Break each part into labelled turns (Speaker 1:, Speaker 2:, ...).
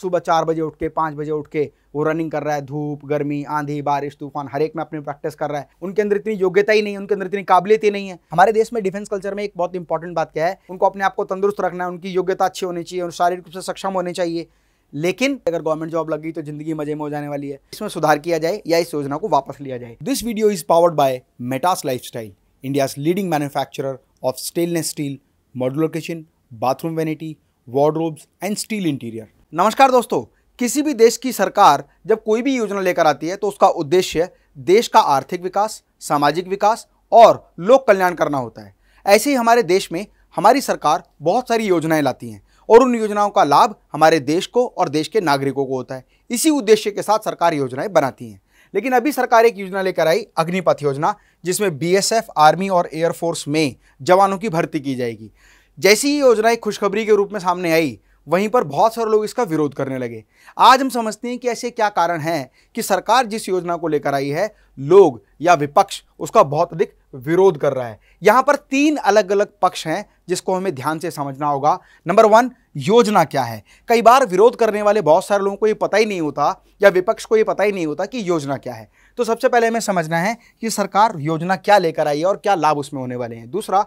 Speaker 1: सुबह चार बजे उठ के पाँच बजे उठ के वो रनिंग कर रहा है धूप गर्मी आंधी बारिश तूफान हर एक में अपनी प्रैक्टिस कर रहा है उनके अंदर इतनी योग्यता ही नहीं है उनके अंदर इतनी काबिलियत ही नहीं है हमारे देश में डिफेंस कल्चर में एक बहुत इंपॉर्टेंट बात क्या है उनको अपने आप को तंदुरुस्त रखना है उनकी योग्यता अच्छी होनी चाहिए और शारीरिक रूप से सक्षम होने चाहिए लेकिन अगर गवर्नमेंट जॉब लगी तो जिंदगी मजे में हो जाने वाली है इसमें सुधार किया जाए या इस योजना को वापस लिया जाए this video is powered by Metas lifestyle India leading manufacturer of stainless steel modular kitchen bathroom vanity wardrobes and steel interior नमस्कार दोस्तों किसी भी देश की सरकार जब कोई भी योजना लेकर आती है तो उसका उद्देश्य देश का आर्थिक विकास सामाजिक विकास और लोक कल्याण करना होता है ऐसे ही हमारे देश में हमारी सरकार बहुत सारी योजनाएं लाती हैं और उन योजनाओं का लाभ हमारे देश को और देश के नागरिकों को होता है इसी उद्देश्य के साथ सरकार योजनाएँ बनाती हैं लेकिन अभी सरकार एक योजना लेकर आई अग्निपथ योजना जिसमें बीएसएफ आर्मी और एयरफोर्स में जवानों की भर्ती की जाएगी जैसी ही योजनाएँ खुशखबरी के रूप में सामने आई वहीं पर बहुत सारे लोग इसका विरोध करने लगे आज हम समझते हैं कि ऐसे क्या कारण हैं कि सरकार जिस योजना को लेकर आई है लोग या विपक्ष उसका बहुत अधिक विरोध कर रहा है यहाँ पर तीन अलग अलग पक्ष हैं जिसको हमें ध्यान से समझना होगा नंबर वन योजना क्या है कई बार विरोध करने वाले बहुत सारे लोगों को ये पता ही नहीं होता या विपक्ष को ये पता ही नहीं होता कि योजना क्या है तो सबसे पहले हमें समझना है कि सरकार योजना क्या लेकर आई है और क्या लाभ उसमें होने वाले हैं दूसरा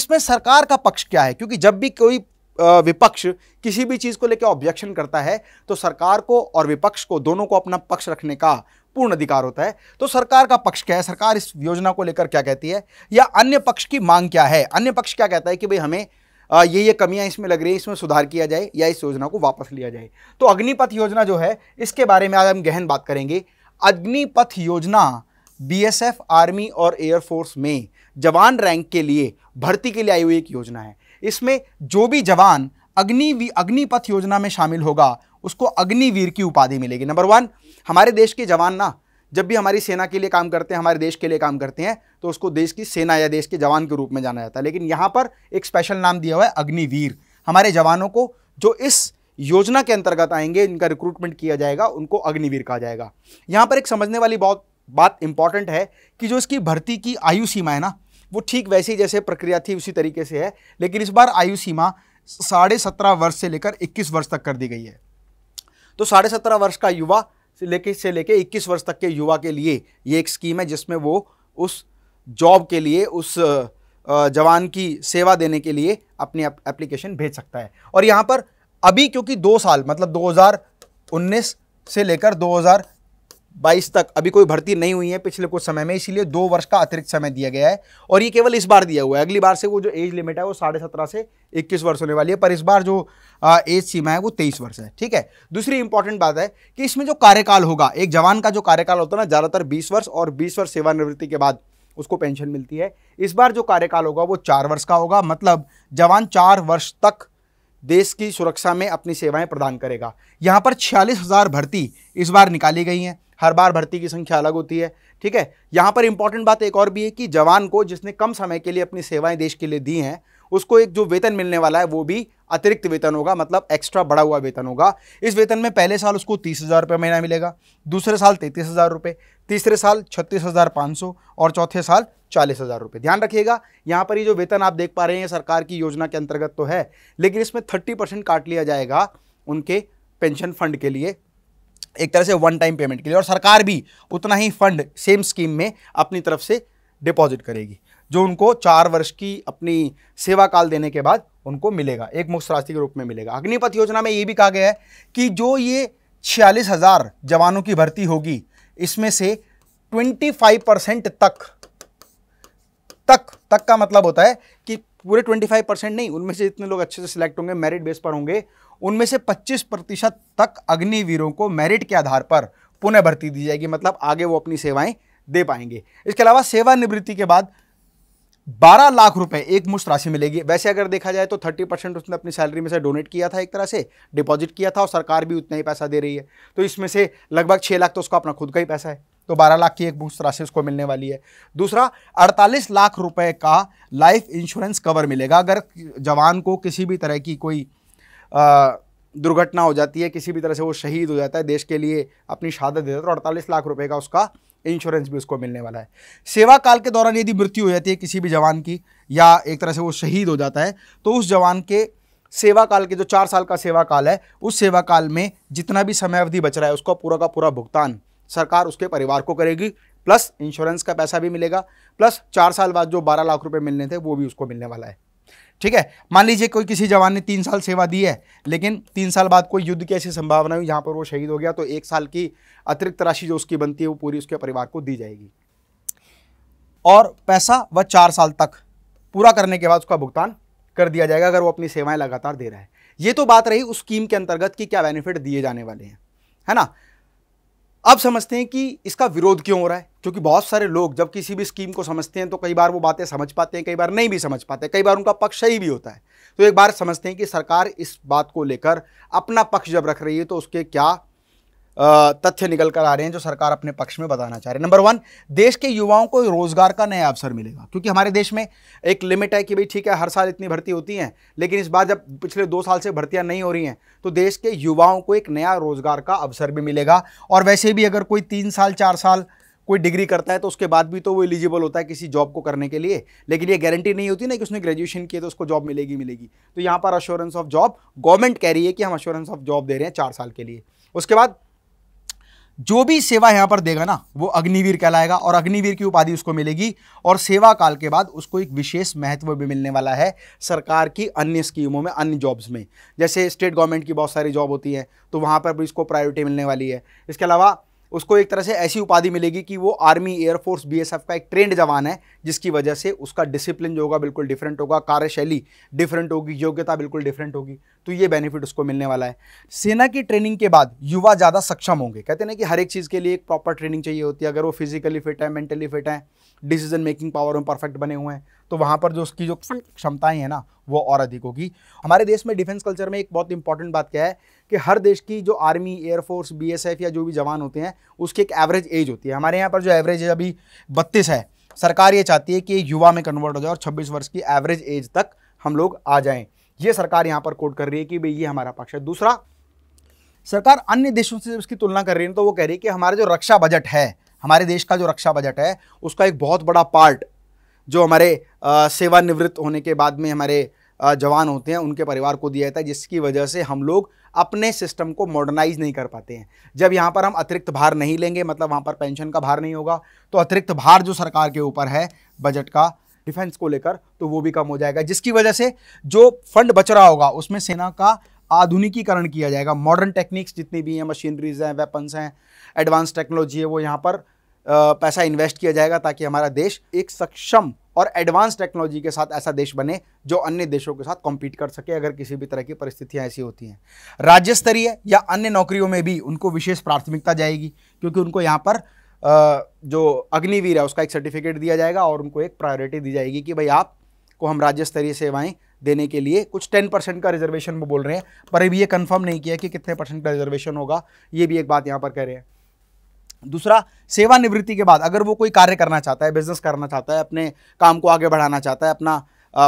Speaker 1: इसमें सरकार का पक्ष क्या है क्योंकि जब भी कोई विपक्ष किसी भी चीज़ को लेकर ऑब्जेक्शन करता है तो सरकार को और विपक्ष को दोनों को अपना पक्ष रखने का पूर्ण अधिकार होता है तो सरकार का पक्ष क्या है सरकार इस योजना को लेकर क्या कहती है या अन्य पक्ष की मांग क्या है अन्य पक्ष क्या कहता है कि भाई हमें ये ये कमियां इसमें लग रही है इसमें सुधार किया जाए या इस योजना को वापस लिया जाए तो अग्निपथ योजना जो है इसके बारे में आज हम गहन बात करेंगे अग्निपथ योजना बीएसएफ आर्मी और एयरफोर्स में जवान रैंक के लिए भर्ती के लिए आई हुई एक योजना है इसमें जो भी जवान अग्नि अग्निपथ योजना में शामिल होगा उसको अग्निवीर की उपाधि मिलेगी नंबर वन हमारे देश के जवान ना जब भी हमारी सेना के लिए काम करते हैं हमारे देश के लिए काम करते हैं तो उसको देश की सेना या देश के जवान के रूप में जाना जाता है लेकिन यहाँ पर एक स्पेशल नाम दिया हुआ है अग्निवीर हमारे जवानों को जो इस योजना के अंतर्गत आएंगे इनका रिक्रूटमेंट किया जाएगा उनको अग्निवीर कहा जाएगा यहाँ पर एक समझने वाली बहुत बात इंपॉर्टेंट है कि जो इसकी भर्ती की आयु सीमा है ना वो ठीक वैसे ही जैसे प्रक्रिया थी उसी तरीके से है लेकिन इस बार आयु सीमा साढ़े सत्रह वर्ष से लेकर इक्कीस वर्ष तक कर दी गई है तो साढ़े सत्रह वर्ष का युवा से लेके से लेके इक्कीस वर्ष तक के युवा के लिए ये एक स्कीम है जिसमें वो उस जॉब के लिए उस जवान की सेवा देने के लिए अपनी एप्लीकेशन भेज सकता है और यहाँ पर अभी क्योंकि दो साल मतलब 2019 से लेकर 2000 बाईस तक अभी कोई भर्ती नहीं हुई है पिछले कुछ समय में इसीलिए दो वर्ष का अतिरिक्त समय दिया गया है और ये केवल इस बार दिया हुआ है अगली बार से वो जो एज लिमिट है वो साढ़े सत्रह से इक्कीस वर्ष होने वाली है पर इस बार जो एज सीमा है वो तेईस वर्ष है ठीक है दूसरी इंपॉर्टेंट बात है कि इसमें जो कार्यकाल होगा एक जवान का जो कार्यकाल होता है ना ज़्यादातर बीस वर्ष और बीस वर्ष सेवानिवृत्ति के बाद उसको पेंशन मिलती है इस बार जो कार्यकाल होगा वो चार वर्ष का होगा मतलब जवान चार वर्ष तक देश की सुरक्षा में अपनी सेवाएं प्रदान करेगा यहाँ पर छियालीस हज़ार भर्ती इस बार निकाली गई हैं हर बार भर्ती की संख्या अलग होती है ठीक है यहाँ पर इंपॉर्टेंट बात एक और भी है कि जवान को जिसने कम समय के लिए अपनी सेवाएं देश के लिए दी हैं उसको एक जो वेतन मिलने वाला है वो भी अतिरिक्त वेतन होगा मतलब एक्स्ट्रा बढ़ा हुआ वेतन होगा इस वेतन में पहले साल उसको तीस हज़ार रुपये महीना मिलेगा दूसरे साल तैंतीस हज़ार रुपये तीसरे साल छत्तीस हज़ार पाँच सौ और चौथे साल चालीस हज़ार रुपये ध्यान रखिएगा यहाँ पर ही जो वेतन आप देख पा रहे हैं सरकार की योजना के अंतर्गत तो है लेकिन इसमें थर्टी परसेंट काट लिया जाएगा उनके पेंशन फंड के लिए एक तरह से वन टाइम पेमेंट के लिए और सरकार भी उतना ही फंड सेम स्कीम में अपनी तरफ से डिपॉजिट करेगी जो उनको चार वर्ष की अपनी सेवा काल देने के बाद उनको मिलेगा एक मुक्त राशि के रूप में मिलेगा अग्निपथ योजना में ये भी कहा गया है कि जो ये छियालीस हज़ार जवानों की भर्ती होगी इसमें से 25 परसेंट तक तक तक का मतलब होता है कि पूरे 25 परसेंट नहीं उनमें से इतने लोग अच्छे से सिलेक्ट होंगे मेरिट बेस पर होंगे उनमें से 25 प्रतिशत तक अग्निवीरों को मेरिट के आधार पर पुनः भर्ती दी जाएगी मतलब आगे वो अपनी सेवाएं दे पाएंगे इसके अलावा सेवानिवृत्ति के बाद बारह लाख रुपए एक मुश्त राशि मिलेगी वैसे अगर देखा जाए तो थर्टी परसेंट उसने अपनी सैलरी में से डोनेट किया था एक तरह से डिपॉजिट किया था और सरकार भी उतना ही पैसा दे रही है तो इसमें से लगभग छः लाख तो उसका अपना खुद का ही पैसा है तो बारह लाख की एक मुफ्त राशि उसको मिलने वाली है दूसरा अड़तालीस लाख रुपए का लाइफ इंश्योरेंस कवर मिलेगा अगर जवान को किसी भी तरह की कोई दुर्घटना हो जाती है किसी भी तरह से वो शहीद हो जाता है देश के लिए अपनी शहादत देता है तो अड़तालीस लाख रुपये का उसका इंश्योरेंस भी उसको मिलने वाला है सेवा काल के दौरान यदि मृत्यु हो जाती है किसी भी जवान की या एक तरह से वो शहीद हो जाता है तो उस जवान के सेवा काल के जो चार साल का सेवा काल है उस सेवा काल में जितना भी समय अवधि बच रहा है उसका पूरा का पूरा भुगतान सरकार उसके परिवार को करेगी प्लस इंश्योरेंस का पैसा भी मिलेगा प्लस चार साल बाद जो बारह लाख रुपये मिलने थे वो भी उसको मिलने वाला है ठीक है मान लीजिए कोई किसी जवान ने तीन साल सेवा दी है लेकिन तीन साल बाद कोई युद्ध की ऐसी संभावना हुई जहाँ पर वो शहीद हो गया तो एक साल की अतिरिक्त राशि जो उसकी बनती है वो पूरी उसके परिवार को दी जाएगी और पैसा वह चार साल तक पूरा करने के बाद उसका भुगतान कर दिया जाएगा अगर वो अपनी सेवाएं लगातार दे रहा है ये तो बात रही उस स्कीम के अंतर्गत कि क्या बेनिफिट दिए जाने वाले हैं है ना अब समझते हैं कि इसका विरोध क्यों हो रहा है क्योंकि बहुत सारे लोग जब किसी भी स्कीम को समझते हैं तो कई बार वो बातें समझ पाते हैं कई बार नहीं भी समझ पाते कई बार उनका पक्ष सही भी होता है तो एक बार समझते हैं कि सरकार इस बात को लेकर अपना पक्ष जब रख रही है तो उसके क्या तथ्य निकल कर आ रहे हैं जो सरकार अपने पक्ष में बताना चाह रही है नंबर वन देश के युवाओं को रोजगार का नया अवसर मिलेगा क्योंकि हमारे देश में एक लिमिट है कि भाई ठीक है हर साल इतनी भर्ती होती हैं लेकिन इस बार जब पिछले दो साल से भर्तियां नहीं हो रही हैं तो देश के युवाओं को एक नया रोजगार का अवसर भी मिलेगा और वैसे भी अगर कोई तीन साल चार साल कोई डिग्री करता है तो उसके बाद भी तो वो एलिजिबल होता है किसी जॉब को करने के लिए लेकिन ये गारंटी नहीं होती ना कि उसने ग्रेजुएशन किया तो उसको जॉब मिलेगी मिलेगी तो यहाँ पर अश्योरेंस ऑफ जॉब गवर्नमेंट कह रही है कि हम अश्योरेंस ऑफ जॉब दे रहे हैं चार साल के लिए उसके बाद जो भी सेवा यहाँ पर देगा ना वो अग्निवीर कहलाएगा और अग्निवीर की उपाधि उसको मिलेगी और सेवा काल के बाद उसको एक विशेष महत्व भी मिलने वाला है सरकार की अन्य स्कीमों में अन्य जॉब्स में जैसे स्टेट गवर्नमेंट की बहुत सारी जॉब होती है तो वहाँ पर भी इसको प्रायोरिटी मिलने वाली है इसके अलावा उसको एक तरह से ऐसी उपाधि मिलेगी कि वो आर्मी एयरफोर्स बीएसएफ का एक ट्रेंड जवान है जिसकी वजह से उसका डिसिप्लिन जो होगा बिल्कुल डिफरेंट होगा कार्यशैली डिफरेंट होगी योग्यता बिल्कुल डिफरेंट होगी तो ये बेनिफिट उसको मिलने वाला है सेना की ट्रेनिंग के बाद युवा ज़्यादा सक्षम होंगे कहते हैं ना कि हर एक चीज़ के लिए एक प्रॉपर ट्रेनिंग चाहिए होती है अगर वो फिजिकली फिट है मेंटली फिट है डिसीजन मेकिंग पावर में परफेक्ट बने हुए हैं तो वहाँ पर जो उसकी जो क्षमताएँ हैं ना वो और अधिक होगी हमारे देश में डिफेंस कल्चर में एक बहुत इंपॉर्टेंट बात क्या है कि हर देश की जो आर्मी एयरफोर्स बीएसएफ या जो भी जवान होते हैं उसकी एक एवरेज एज होती है हमारे यहाँ पर जो एवरेज एज अभी बत्तीस है सरकार ये चाहती है कि युवा में कन्वर्ट हो जाए और छब्बीस वर्ष की एवरेज एज तक हम लोग आ जाएँ ये सरकार यहाँ पर कोट कर रही है कि भाई ये हमारा पक्ष है दूसरा सरकार अन्य देशों से इसकी तुलना कर रही है तो वो कह रही है कि हमारा जो रक्षा बजट है हमारे देश का जो रक्षा बजट है उसका एक बहुत बड़ा पार्ट जो हमारे सेवानिवृत्त होने के बाद में हमारे जवान होते हैं उनके परिवार को दिया जाता है जिसकी वजह से हम लोग अपने सिस्टम को मॉडर्नाइज नहीं कर पाते हैं जब यहाँ पर हम अतिरिक्त भार नहीं लेंगे मतलब वहाँ पर पेंशन का भार नहीं होगा तो अतिरिक्त भार जो सरकार के ऊपर है बजट का डिफेंस को लेकर तो वो भी कम हो जाएगा जिसकी वजह से जो फंड बच रहा होगा उसमें सेना का आधुनिकीकरण किया जाएगा मॉडर्न टेक्निक्स जितनी भी हैं मशीनरीज हैं वेपन्स हैं एडवांस टेक्नोलॉजी है वो यहाँ पर पैसा इन्वेस्ट किया जाएगा ताकि हमारा देश एक सक्षम और एडवांस टेक्नोलॉजी के साथ ऐसा देश बने जो अन्य देशों के साथ कॉम्पीट कर सके अगर किसी भी तरह की परिस्थितियाँ ऐसी होती हैं राज्य स्तरीय या अन्य नौकरियों में भी उनको विशेष प्राथमिकता जाएगी क्योंकि उनको यहाँ पर जो अग्निवीर है उसका एक सर्टिफिकेट दिया जाएगा और उनको एक प्रायोरिटी दी जाएगी कि भाई आप को हम राज्य स्तरीय सेवाएं देने के लिए कुछ टेन परसेंट का रिजर्वेशन वो बोल रहे हैं पर अभी ये कंफर्म नहीं किया कि कितने परसेंट का रिजर्वेशन होगा ये भी एक बात यहाँ पर कह रहे हैं दूसरा सेवानिवृत्ति के बाद अगर वो कोई कार्य करना चाहता है बिजनेस करना चाहता है अपने काम को आगे बढ़ाना चाहता है अपना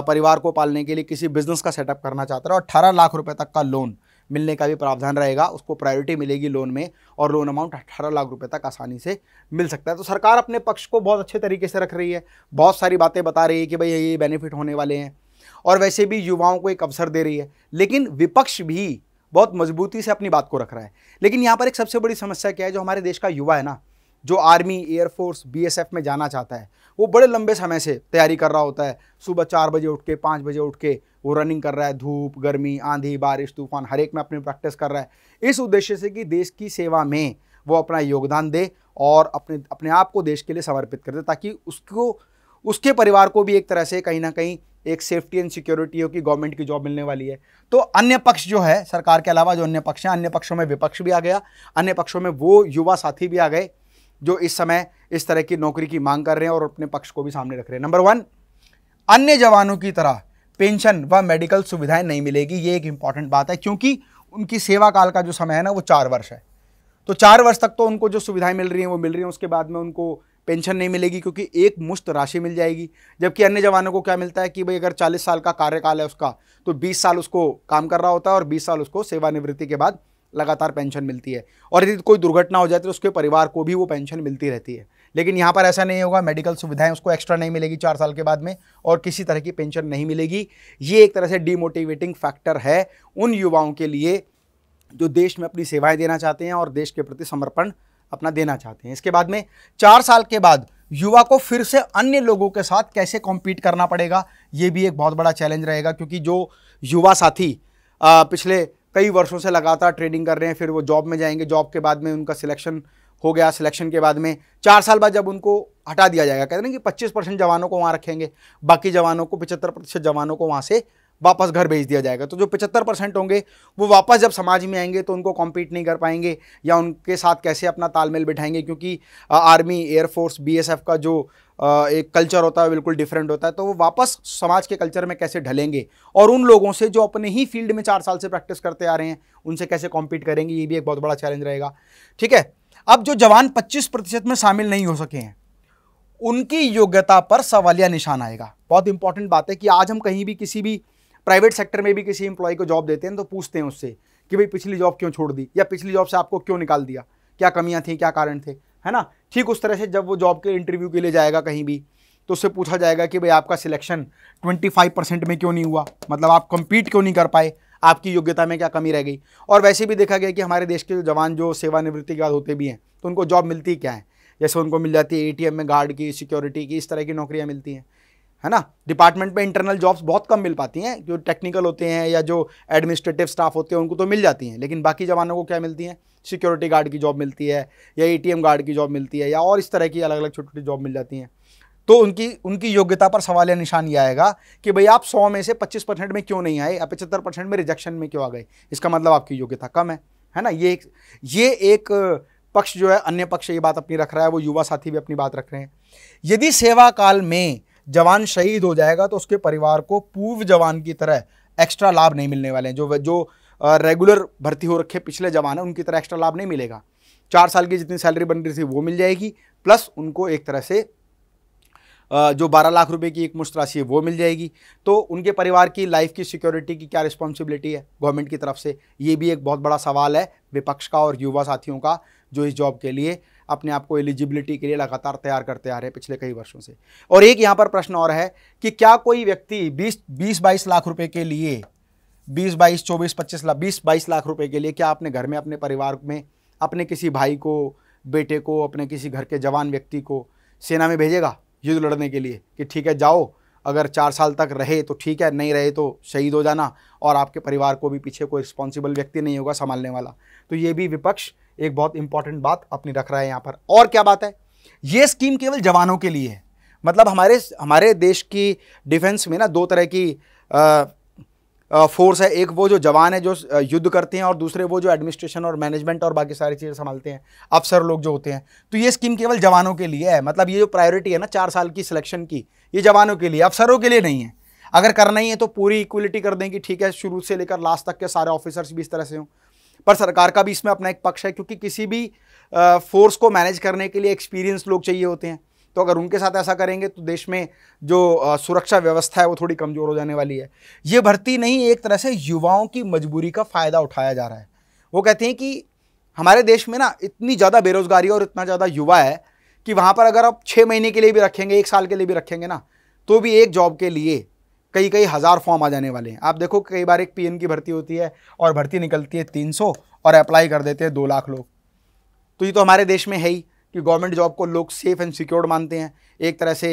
Speaker 1: परिवार को पालने के लिए किसी बिजनेस का सेटअप करना चाहता है और अट्ठारह लाख रुपए तक का लोन मिलने का भी प्रावधान रहेगा उसको प्रायोरिटी मिलेगी लोन में और लोन अमाउंट अट्ठारह लाख रुपए तक आसानी से मिल सकता है तो सरकार अपने पक्ष को बहुत अच्छे तरीके से रख रही है बहुत सारी बातें बता रही है कि भाई ये बेनिफिट होने वाले हैं और वैसे भी युवाओं को एक अवसर दे रही है लेकिन विपक्ष भी बहुत मजबूती से अपनी बात को रख रहा है लेकिन यहाँ पर एक सबसे बड़ी समस्या क्या है जो हमारे देश का युवा है ना जो आर्मी एयरफोर्स एफ में जाना चाहता है वो बड़े लंबे समय से तैयारी कर रहा होता है सुबह चार बजे उठ के पाँच बजे उठ के वो रनिंग कर रहा है धूप गर्मी आंधी बारिश तूफान हर एक में अपनी प्रैक्टिस कर रहा है इस उद्देश्य से कि देश की सेवा में वो अपना योगदान दे और अपने अपने आप को देश के लिए समर्पित कर दे ताकि उसको उसके परिवार को भी एक तरह से कहीं ना कहीं एक सेफ्टी एंड सिक्योरिटी हो कि गवर्नमेंट की जॉब मिलने वाली है तो अन्य पक्ष जो है सरकार के अलावा जो अन्य पक्ष हैं अन्य पक्षों में विपक्ष भी आ गया अन्य पक्षों में वो युवा साथी भी आ गए जो इस समय इस तरह की नौकरी की मांग कर रहे हैं और अपने पक्ष को भी सामने रख रहे हैं नंबर वन अन्य जवानों की तरह पेंशन व मेडिकल सुविधाएं नहीं मिलेगी ये एक इंपॉर्टेंट बात है क्योंकि उनकी सेवा काल का जो समय है ना वो चार वर्ष है तो चार वर्ष तक तो उनको जो सुविधाएं मिल रही हैं वो मिल रही हैं उसके बाद में उनको पेंशन नहीं मिलेगी क्योंकि एक मुश्त राशि मिल जाएगी जबकि अन्य जवानों को क्या मिलता है कि भाई अगर 40 साल का कार्यकाल है उसका तो 20 साल उसको काम कर रहा होता है और 20 साल उसको सेवानिवृत्ति के बाद लगातार पेंशन मिलती है और यदि कोई दुर्घटना हो जाती है तो उसके परिवार को भी वो पेंशन मिलती रहती है लेकिन यहाँ पर ऐसा नहीं होगा मेडिकल सुविधाएं उसको एक्स्ट्रा नहीं मिलेगी चार साल के बाद में और किसी तरह की पेंशन नहीं मिलेगी ये एक तरह से डीमोटिवेटिंग फैक्टर है उन युवाओं के लिए जो देश में अपनी सेवाएं देना चाहते हैं और देश के प्रति समर्पण अपना देना चाहते हैं इसके बाद में चार साल के बाद युवा को फिर से अन्य लोगों के साथ कैसे कॉम्पीट करना पड़ेगा ये भी एक बहुत बड़ा चैलेंज रहेगा क्योंकि जो युवा साथी आ, पिछले कई वर्षों से लगातार ट्रेडिंग कर रहे हैं फिर वो जॉब में जाएंगे जॉब के बाद में उनका सिलेक्शन हो गया सिलेक्शन के बाद में चार साल बाद जब उनको हटा दिया जाएगा कहते हैं कि 25 परसेंट जवानों को वहाँ रखेंगे बाकी जवानों को 75 प्रतिशत जवानों को वहाँ से वापस घर भेज दिया जाएगा तो जो पचहत्तर परसेंट होंगे वो वापस जब समाज में आएंगे तो उनको कॉम्पीट नहीं कर पाएंगे या उनके साथ कैसे अपना तालमेल बिठाएंगे क्योंकि आर्मी एयरफोर्स एफ का जो एक कल्चर होता है बिल्कुल डिफरेंट होता है तो वो वापस समाज के कल्चर में कैसे ढलेंगे और उन लोगों से जो अपने ही फील्ड में चार साल से प्रैक्टिस करते आ रहे हैं उनसे कैसे कॉम्पीट करेंगे ये भी एक बहुत बड़ा चैलेंज रहेगा ठीक है अब जो जवान पच्चीस प्रतिशत में शामिल नहीं हो सके हैं उनकी योग्यता पर सवालिया निशान आएगा बहुत इंपॉर्टेंट बात है कि आज हम कहीं भी किसी भी प्राइवेट सेक्टर में भी किसी इंप्लॉय को जॉब देते हैं तो पूछते हैं उससे कि भाई पिछली जॉब क्यों छोड़ दी या पिछली जॉब से आपको क्यों निकाल दिया क्या कमियाँ थी क्या कारण थे है ना ठीक उस तरह से जब वो जॉब के इंटरव्यू के लिए जाएगा कहीं भी तो उससे पूछा जाएगा कि भाई आपका सिलेक्शन 25 परसेंट में क्यों नहीं हुआ मतलब आप कम्पीट क्यों नहीं कर पाए आपकी योग्यता में क्या कमी रह गई और वैसे भी देखा गया कि हमारे देश के जो जवान जो सेवानिवृत्ति के बाद होते भी हैं तो उनको जॉब मिलती क्या है जैसे उनको मिल जाती है ए में गार्ड की सिक्योरिटी की इस तरह की नौकरियाँ मिलती हैं है ना डिपार्टमेंट में इंटरनल जॉब्स बहुत कम मिल पाती हैं जो टेक्निकल होते हैं या जो एडमिनिस्ट्रेटिव स्टाफ होते हैं उनको तो मिल जाती हैं लेकिन बाकी जवानों को क्या मिलती हैं सिक्योरिटी गार्ड की जॉब मिलती है या एटीएम गार्ड की जॉब मिलती है या और इस तरह की अलग अलग छोटी छोटी जॉब मिल जाती हैं तो उनकी उनकी योग्यता पर सवाल या निशान ये आएगा कि भाई आप सौ में से पच्चीस परसेंट में क्यों नहीं आए या पचहत्तर परसेंट में रिजेक्शन में क्यों आ गए इसका मतलब आपकी योग्यता कम है है ना ये एक ये एक पक्ष जो है अन्य पक्ष ये बात अपनी रख रहा है वो युवा साथी भी अपनी बात रख रहे हैं यदि सेवा काल में जवान शहीद हो जाएगा तो उसके परिवार को पूर्व जवान की तरह एक्स्ट्रा लाभ नहीं मिलने वाले हैं जो जो रेगुलर भर्ती हो रखे पिछले जवान हैं उनकी तरह एक्स्ट्रा लाभ नहीं मिलेगा चार साल की जितनी सैलरी बन रही थी वो मिल जाएगी प्लस उनको एक तरह से जो 12 लाख रुपए की एक मुश्त राशि है वो मिल जाएगी तो उनके परिवार की लाइफ की सिक्योरिटी की क्या रिस्पॉन्सिबिलिटी है गवर्नमेंट की तरफ से ये भी एक बहुत बड़ा सवाल है विपक्ष का और युवा साथियों का जो इस जॉब के लिए अपने आप को एलिजिबिलिटी के लिए लगातार तैयार करते आ रहे हैं पिछले कई वर्षों से और एक यहाँ पर प्रश्न और है कि क्या कोई व्यक्ति बीस बीस बाईस लाख रुपये के लिए बीस बाईस चौबीस पच्चीस लाख बीस बाईस लाख रुपए के लिए क्या अपने घर में अपने परिवार में अपने किसी भाई को बेटे को अपने किसी घर के जवान व्यक्ति को सेना में भेजेगा युद्ध लड़ने के लिए कि ठीक है जाओ अगर चार साल तक रहे तो ठीक है नहीं रहे तो शहीद हो जाना और आपके परिवार को भी पीछे कोई रिस्पॉन्सिबल व्यक्ति नहीं होगा संभालने वाला तो ये भी विपक्ष एक बहुत इंपॉर्टेंट बात अपनी रख रहा है यहाँ पर और क्या बात है ये स्कीम केवल जवानों के लिए है मतलब हमारे हमारे देश की डिफेंस में ना दो तरह की आ, फोर्स है एक वो जो जवान है जो युद्ध करते हैं और दूसरे वो जो एडमिनिस्ट्रेशन और मैनेजमेंट और बाकी सारी चीज़ें संभालते हैं अफसर लोग जो होते हैं तो ये स्कीम केवल जवानों के लिए है मतलब ये जो प्रायोरिटी है ना चार साल की सिलेक्शन की ये जवानों के लिए अफसरों के लिए नहीं है अगर करना ही है तो पूरी इक्वलिटी कर दें कि ठीक है शुरू से लेकर लास्ट तक के सारे ऑफिसर्स भी इस तरह से हों पर सरकार का भी इसमें अपना एक पक्ष है क्योंकि किसी भी फोर्स को मैनेज करने के लिए एक्सपीरियंस लोग चाहिए होते हैं तो अगर उनके साथ ऐसा करेंगे तो देश में जो सुरक्षा व्यवस्था है वो थोड़ी कमज़ोर हो जाने वाली है ये भर्ती नहीं एक तरह से युवाओं की मजबूरी का फ़ायदा उठाया जा रहा है वो कहते हैं कि हमारे देश में ना इतनी ज़्यादा बेरोज़गारी और इतना ज़्यादा युवा है कि वहाँ पर अगर आप छः महीने के लिए भी रखेंगे एक साल के लिए भी रखेंगे ना तो भी एक जॉब के लिए कई कई हज़ार फॉर्म आ जाने वाले हैं आप देखो कई बार एक पी की भर्ती होती है और भर्ती निकलती है तीन और अप्लाई कर देते हैं दो लाख लोग तो ये तो हमारे देश में है ही कि गवर्नमेंट जॉब को लोग सेफ़ एंड सिक्योर्ड मानते हैं एक तरह से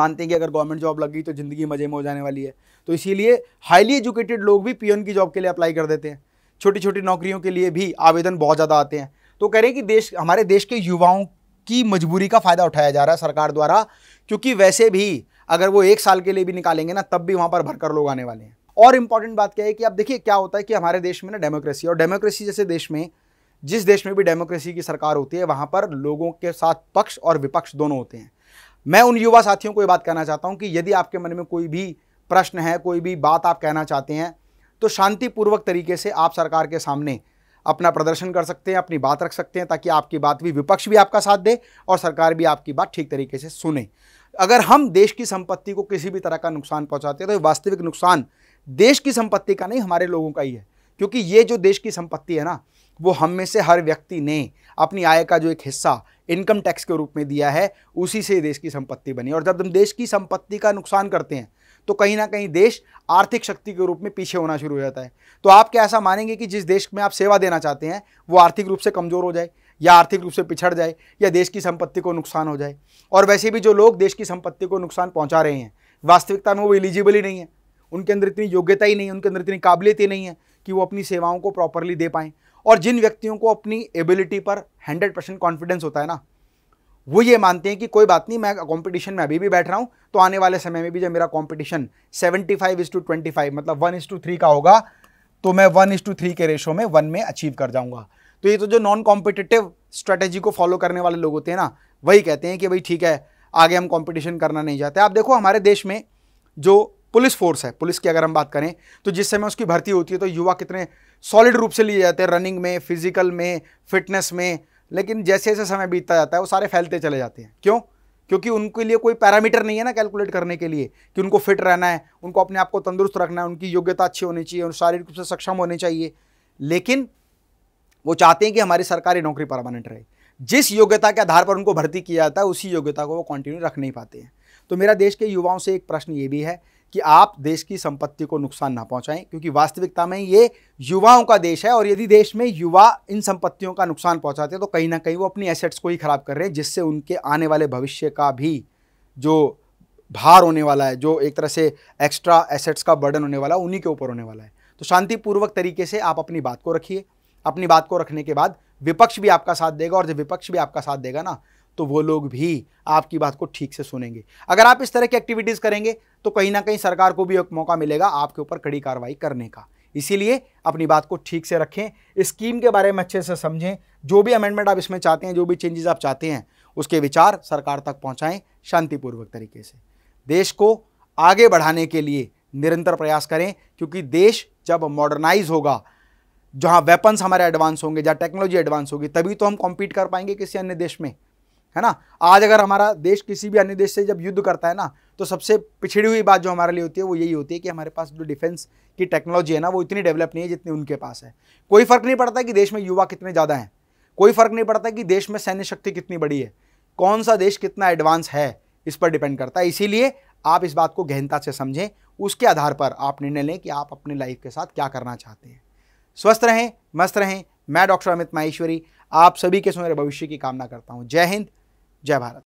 Speaker 1: मानते हैं कि अगर गवर्नमेंट जॉब लग गई तो ज़िंदगी मज़े में हो जाने वाली है तो इसीलिए हाईली एजुकेटेड लोग भी पीएन की जॉब के लिए अप्लाई कर देते हैं छोटी छोटी नौकरियों के लिए भी आवेदन बहुत ज़्यादा आते हैं तो कह रहे हैं कि देश हमारे देश के युवाओं की मजबूरी का फ़ायदा उठाया जा रहा है सरकार द्वारा क्योंकि वैसे भी अगर वो एक साल के लिए भी निकालेंगे ना तब भी वहां पर भरकर लोग आने वाले हैं और इंपॉर्टेंट बात क्या है कि आप देखिए क्या होता है कि हमारे देश में ना डेमोक्रेसी और डेमोक्रेसी जैसे देश में जिस देश में भी डेमोक्रेसी की सरकार होती है वहां पर लोगों के साथ पक्ष और विपक्ष दोनों होते हैं मैं उन युवा साथियों को ये बात कहना चाहता हूँ कि यदि आपके मन में कोई भी प्रश्न है कोई भी बात आप कहना चाहते हैं तो शांतिपूर्वक तरीके से आप सरकार के सामने अपना प्रदर्शन कर सकते हैं अपनी बात रख सकते हैं ताकि आपकी बात भी विपक्ष भी आपका साथ दे और सरकार भी आपकी बात ठीक तरीके से सुने अगर हम देश की संपत्ति को किसी भी तरह का नुकसान पहुंचाते हैं तो वास्तविक नुकसान देश की संपत्ति का नहीं हमारे लोगों का ही है क्योंकि ये जो देश की संपत्ति है ना वो हम में से हर व्यक्ति ने अपनी आय का जो एक हिस्सा इनकम टैक्स के रूप में दिया है उसी से देश की संपत्ति बनी और जब हम देश की संपत्ति का नुकसान करते हैं तो कहीं ना कहीं देश आर्थिक शक्ति के रूप में पीछे होना शुरू हो जाता है तो आप क्या ऐसा मानेंगे कि जिस देश में आप सेवा देना चाहते हैं वो आर्थिक रूप से कमज़ोर हो जाए या आर्थिक रूप से पिछड़ जाए या देश की संपत्ति को नुकसान हो जाए और वैसे भी जो लोग देश की संपत्ति को नुकसान पहुंचा रहे हैं वास्तविकता में वो एलिजिबल ही नहीं है उनके अंदर इतनी योग्यता ही नहीं है उनके अंदर इतनी काबिलियत ही नहीं है कि वो अपनी सेवाओं को प्रॉपरली दे पाएँ और जिन व्यक्तियों को अपनी एबिलिटी पर हंड्रेड परसेंट कॉन्फिडेंस होता है ना वो ये मानते हैं कि कोई बात नहीं मैं कंपटीशन में अभी भी बैठ रहा हूँ तो आने वाले समय में भी जब मेरा competition seventy five is to twenty मतलब वन इज टू थ्री का होगा तो मैं वन इज टू थ्री के रेशो में वन में अचीव कर जाऊँगा तो ये तो जो नॉन कॉम्पिटिटिव स्ट्रेटेजी को फॉलो करने वाले लोग होते हैं ना वही कहते हैं कि भाई ठीक है आगे हम कॉम्पिटिशन करना नहीं चाहते आप देखो हमारे देश में जो पुलिस फोर्स है पुलिस की अगर हम बात करें तो जिस समय उसकी भर्ती होती है तो युवा कितने सॉलिड रूप से लिए जाते हैं रनिंग में फिजिकल में फिटनेस में लेकिन जैसे जैसे समय बीतता जाता है वो सारे फैलते चले जाते हैं क्यों क्योंकि उनके लिए कोई पैरामीटर नहीं है ना कैलकुलेट करने के लिए कि उनको फिट रहना है उनको अपने आप को तंदुरुस्त रखना है उनकी योग्यता अच्छी होनी चाहिए उन शारीरिक रूप से सक्षम होने चाहिए लेकिन वो चाहते हैं कि हमारी सरकारी नौकरी परमानेंट रहे जिस योग्यता के आधार पर उनको भर्ती किया जाता है उसी योग्यता को वो कंटिन्यू रख नहीं पाते हैं तो मेरा देश के युवाओं से एक प्रश्न ये भी है कि आप देश की संपत्ति को नुकसान ना पहुंचाएं क्योंकि वास्तविकता में ये युवाओं का देश है और यदि देश में युवा इन संपत्तियों का नुकसान पहुंचाते हैं तो कहीं ना कहीं वो अपनी एसेट्स को ही खराब कर रहे हैं जिससे उनके आने वाले भविष्य का भी जो भार होने वाला है जो एक तरह से एक्स्ट्रा एसेट्स का बर्डन होने वाला है उन्हीं के ऊपर होने वाला है तो शांतिपूर्वक तरीके से आप अपनी बात को रखिए अपनी बात को रखने के बाद विपक्ष भी आपका साथ देगा और जब विपक्ष भी आपका साथ देगा ना तो वो लोग भी आपकी बात को ठीक से सुनेंगे अगर आप इस तरह की एक्टिविटीज़ करेंगे तो कहीं ना कहीं सरकार को भी एक मौका मिलेगा आपके ऊपर कड़ी कार्रवाई करने का इसीलिए अपनी बात को ठीक से रखें स्कीम के बारे में अच्छे से समझें जो भी अमेंडमेंट आप इसमें चाहते हैं जो भी चेंजेस आप चाहते हैं उसके विचार सरकार तक पहुँचाएँ शांतिपूर्वक तरीके से देश को आगे बढ़ाने के लिए निरंतर प्रयास करें क्योंकि देश जब मॉडर्नाइज होगा जहाँ वेपन्स हमारे एडवांस होंगे जहाँ टेक्नोलॉजी एडवांस होगी तभी तो हम कॉम्पीट कर पाएंगे किसी अन्य देश में है ना आज अगर हमारा देश किसी भी अन्य देश से जब युद्ध करता है ना तो सबसे पिछड़ी हुई बात जो हमारे लिए होती है वो यही होती है कि हमारे पास जो डिफेंस की टेक्नोलॉजी है ना वो इतनी डेवलप नहीं है जितनी उनके पास है कोई फ़र्क नहीं पड़ता कि देश में युवा कितने ज़्यादा हैं कोई फ़र्क नहीं पड़ता कि देश में सैन्य शक्ति कितनी बड़ी है कौन सा देश कितना एडवांस है इस पर डिपेंड करता है इसीलिए आप इस बात को गहनता से समझें उसके आधार पर आप निर्णय लें कि आप अपनी लाइफ के साथ क्या करना चाहते हैं स्वस्थ रहें मस्त रहें मैं डॉक्टर अमित माहेश्वरी आप सभी के सुनहरे भविष्य की कामना करता हूँ जय हिंद जय भारत